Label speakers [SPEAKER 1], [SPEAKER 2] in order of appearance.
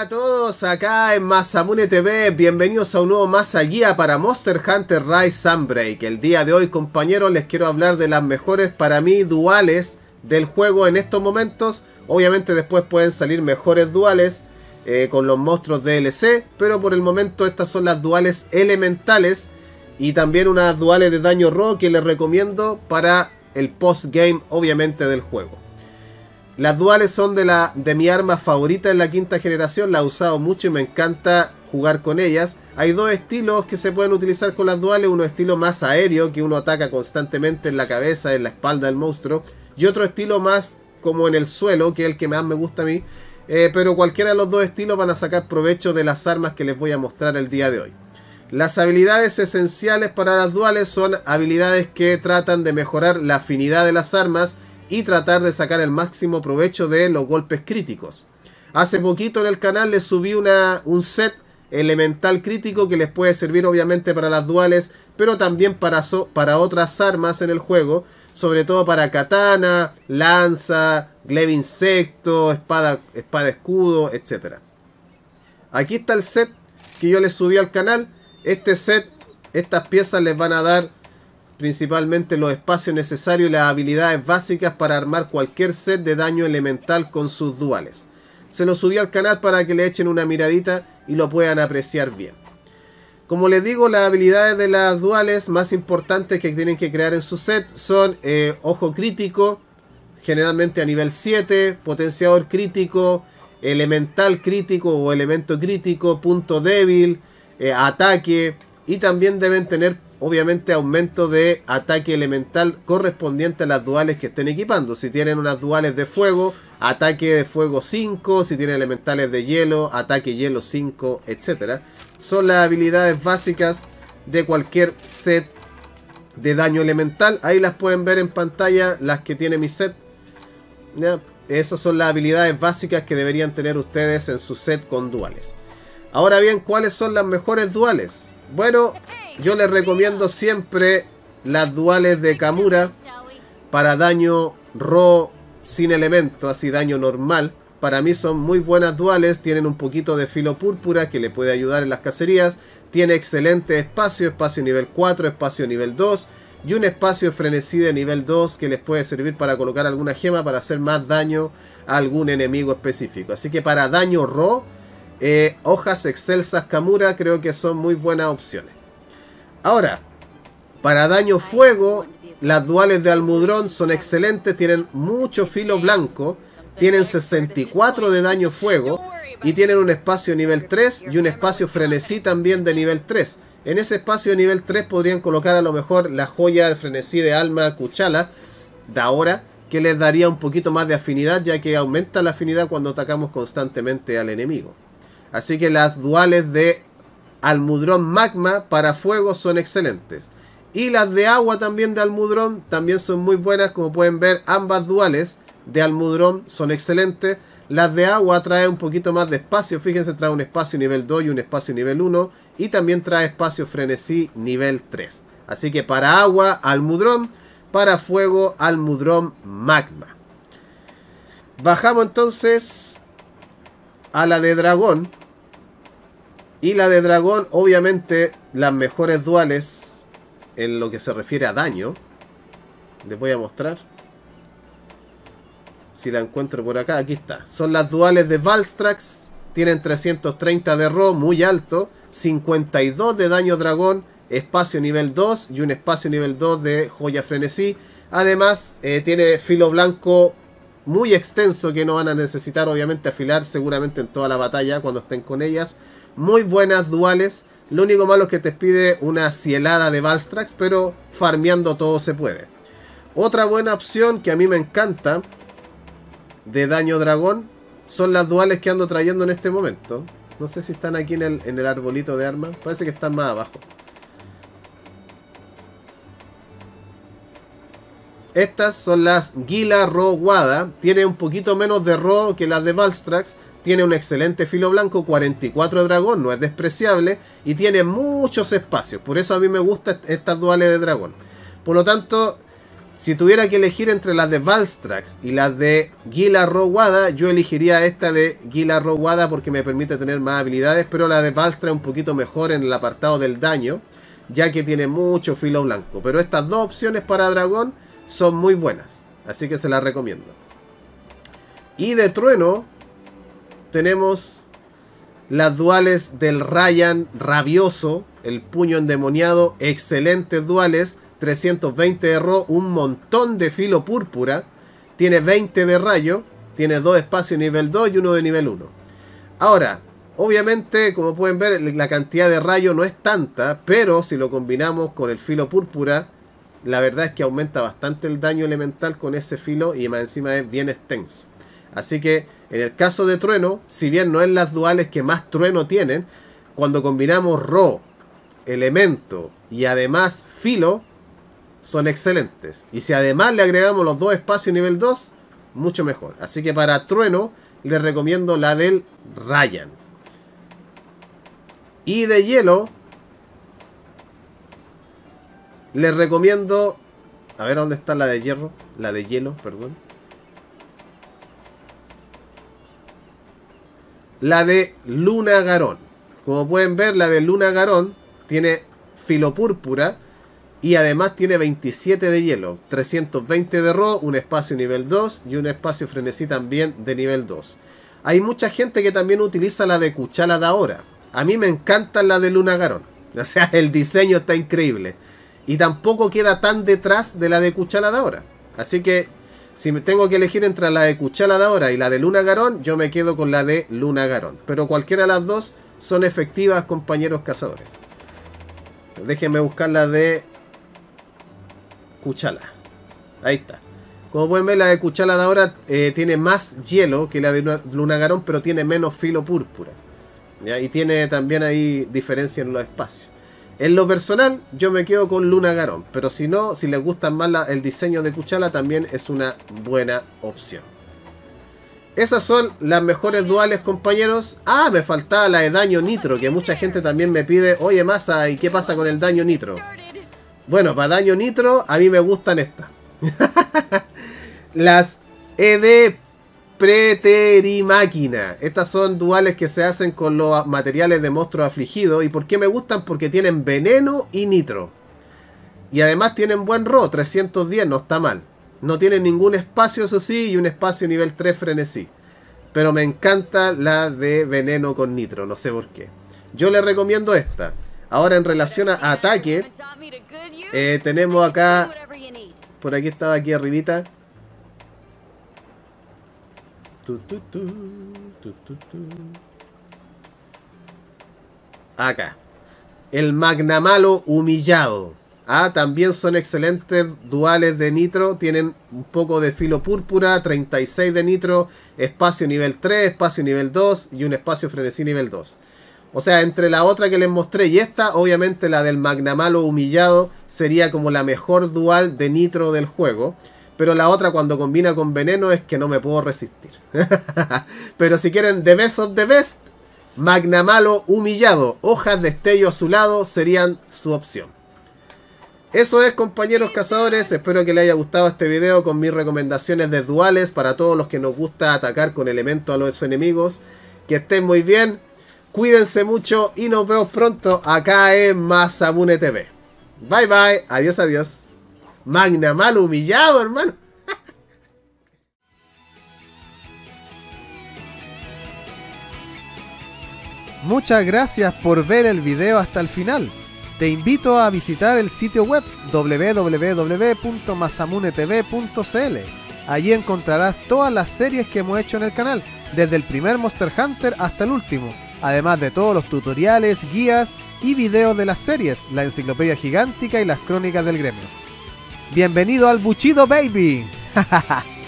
[SPEAKER 1] a todos acá en Masamune TV, bienvenidos a un nuevo Masa Guía para Monster Hunter Rise Sunbreak. El día de hoy compañeros les quiero hablar de las mejores para mí duales del juego en estos momentos. Obviamente después pueden salir mejores duales eh, con los monstruos DLC, pero por el momento estas son las duales elementales y también unas duales de daño rock que les recomiendo para el post-game obviamente del juego. Las duales son de, la, de mi arma favorita en la quinta generación, la he usado mucho y me encanta jugar con ellas. Hay dos estilos que se pueden utilizar con las duales, uno estilo más aéreo, que uno ataca constantemente en la cabeza, en la espalda del monstruo, y otro estilo más como en el suelo, que es el que más me gusta a mí. Eh, pero cualquiera de los dos estilos van a sacar provecho de las armas que les voy a mostrar el día de hoy. Las habilidades esenciales para las duales son habilidades que tratan de mejorar la afinidad de las armas, y tratar de sacar el máximo provecho de los golpes críticos. Hace poquito en el canal les subí una, un set elemental crítico que les puede servir obviamente para las duales, pero también para, para otras armas en el juego, sobre todo para katana, lanza, glaive insecto, espada, espada escudo, etc. Aquí está el set que yo les subí al canal. Este set, estas piezas les van a dar principalmente los espacios necesarios y las habilidades básicas para armar cualquier set de daño elemental con sus duales. Se lo subí al canal para que le echen una miradita y lo puedan apreciar bien. Como les digo, las habilidades de las duales más importantes que tienen que crear en su set son eh, Ojo Crítico, generalmente a nivel 7, Potenciador Crítico, Elemental Crítico o Elemento Crítico, Punto Débil, eh, Ataque y también deben tener obviamente aumento de ataque elemental correspondiente a las duales que estén equipando. Si tienen unas duales de fuego, ataque de fuego 5, si tienen elementales de hielo, ataque hielo 5, etc. Son las habilidades básicas de cualquier set de daño elemental. Ahí las pueden ver en pantalla, las que tiene mi set. Esas son las habilidades básicas que deberían tener ustedes en su set con duales. Ahora bien, ¿cuáles son las mejores duales? Bueno, yo les recomiendo siempre las duales de Kamura para daño ro sin elemento, así daño normal. Para mí son muy buenas duales, tienen un poquito de filo púrpura que le puede ayudar en las cacerías. Tiene excelente espacio, espacio nivel 4, espacio nivel 2 y un espacio frenesí de nivel 2 que les puede servir para colocar alguna gema para hacer más daño a algún enemigo específico. Así que para daño ro, eh, hojas excelsas Kamura creo que son muy buenas opciones. Ahora, para daño fuego, las duales de Almudrón son excelentes, tienen mucho filo blanco, tienen 64 de daño fuego y tienen un espacio nivel 3 y un espacio frenesí también de nivel 3. En ese espacio de nivel 3 podrían colocar a lo mejor la joya de frenesí de alma Cuchala de ahora, que les daría un poquito más de afinidad, ya que aumenta la afinidad cuando atacamos constantemente al enemigo. Así que las duales de almudrón magma para fuego son excelentes. Y las de agua también de almudrón también son muy buenas, como pueden ver, ambas duales de almudrón son excelentes. Las de agua trae un poquito más de espacio, fíjense, trae un espacio nivel 2 y un espacio nivel 1 y también trae espacio frenesí nivel 3. Así que para agua, almudrón, para fuego, almudrón magma. Bajamos entonces a la de dragón, y la de dragón, obviamente, las mejores duales en lo que se refiere a daño. Les voy a mostrar. Si la encuentro por acá, aquí está. Son las duales de Valstrax. Tienen 330 de ro, muy alto. 52 de daño dragón. Espacio nivel 2 y un espacio nivel 2 de joya frenesí. Además, eh, tiene filo blanco muy extenso que no van a necesitar obviamente afilar seguramente en toda la batalla cuando estén con ellas muy buenas duales. Lo único malo es que te pide una cielada de Valstrax, pero farmeando todo se puede. Otra buena opción que a mí me encanta de daño dragón son las duales que ando trayendo en este momento. No sé si están aquí en el, arbolito de armas. Parece que están más abajo. Estas son las Gila Ro Tiene un poquito menos de Ro que las de Valstrax, tiene un excelente filo blanco, 44 dragón, no es despreciable. Y tiene muchos espacios. Por eso a mí me gustan estas duales de dragón. Por lo tanto, si tuviera que elegir entre las de Valstrax y las de Gila Rowada, yo elegiría esta de Gila Rowada porque me permite tener más habilidades. Pero la de es un poquito mejor en el apartado del daño, ya que tiene mucho filo blanco. Pero estas dos opciones para dragón son muy buenas. Así que se las recomiendo. Y de trueno, tenemos las duales del Ryan Rabioso, el puño endemoniado, excelentes duales, 320 de ro, un montón de filo púrpura, tiene 20 de rayo, tiene dos espacios nivel 2 y uno de nivel 1. Ahora, obviamente, como pueden ver, la cantidad de rayo no es tanta, pero si lo combinamos con el filo púrpura, la verdad es que aumenta bastante el daño elemental con ese filo y más encima es bien extenso. Así que en el caso de Trueno, si bien no es las duales que más Trueno tienen, cuando combinamos Ro, Elemento y además Filo, son excelentes. Y si además le agregamos los dos espacios nivel 2, mucho mejor. Así que para Trueno, le recomiendo la del Ryan. Y de hielo, le recomiendo... A ver, ¿dónde está la de hierro? La de hielo, perdón. la de Luna Garón. Como pueden ver, la de Luna Garón tiene filo púrpura y además tiene 27 de hielo, 320 de ro, un espacio nivel 2 y un espacio frenesí también de nivel 2. Hay mucha gente que también utiliza la de Cuchala de ahora. A mí me encanta la de Luna Garón. O sea, el diseño está increíble. Y tampoco queda tan detrás de la de Cuchala de ahora. Así que si tengo que elegir entre la de Cuchala de ahora y la de Luna Garón, yo me quedo con la de Luna Garón. Pero cualquiera de las dos son efectivas, compañeros cazadores. Déjenme buscar la de Cuchala. Ahí está. Como pueden ver, la de Cuchala de ahora eh, tiene más hielo que la de Luna, Garón, pero tiene menos filo púrpura. Y tiene también ahí diferencia en los espacios. En lo personal, yo me quedo con Luna Garón, pero si no, si les gusta más el diseño de Cuchala, también es una buena opción. Esas son las mejores duales, compañeros. Ah, me faltaba la de daño nitro, que mucha gente también me pide, oye masa, ¿y qué pasa con el daño nitro? Bueno, para daño nitro, a mí me gustan estas. las ED Máquina. Estas son duales que se hacen con los materiales de monstruos afligidos. ¿Y por qué me gustan? Porque tienen veneno y nitro. Y además tienen buen ro, 310, no está mal. No tienen ningún espacio, eso sí, y un espacio nivel 3 frenesí. Pero me encanta la de veneno con nitro, no sé por qué. Yo le recomiendo esta. Ahora en relación a ataque, eh, tenemos acá... Por aquí estaba aquí arribita Acá. El Magnamalo humillado. Ah, también son excelentes duales de nitro. Tienen un poco de filo púrpura, 36 de nitro, espacio nivel 3, espacio nivel 2 y un espacio frenesí nivel 2. O sea, entre la otra que les mostré y esta, obviamente la del Magnamalo humillado sería como la mejor dual de nitro del juego. Pero la otra cuando combina con veneno es que no me puedo resistir. Pero si quieren The Best of the Best, Magnamalo humillado, hojas de estello azulado serían su opción. Eso es compañeros cazadores, espero que les haya gustado este video con mis recomendaciones de duales para todos los que nos gusta atacar con elementos a los enemigos. Que estén muy bien, cuídense mucho y nos vemos pronto acá en Masamune TV. Bye bye, adiós adiós. Magna mal humillado, hermano. Muchas gracias por ver el video hasta el final. Te invito a visitar el sitio web www.masamunetv.cl. Allí encontrarás todas las series que hemos hecho en el canal, desde el primer Monster Hunter hasta el último, además de todos los tutoriales, guías y videos de las series, la enciclopedia gigántica y las crónicas del gremio. Bienvenido al Buchido Baby.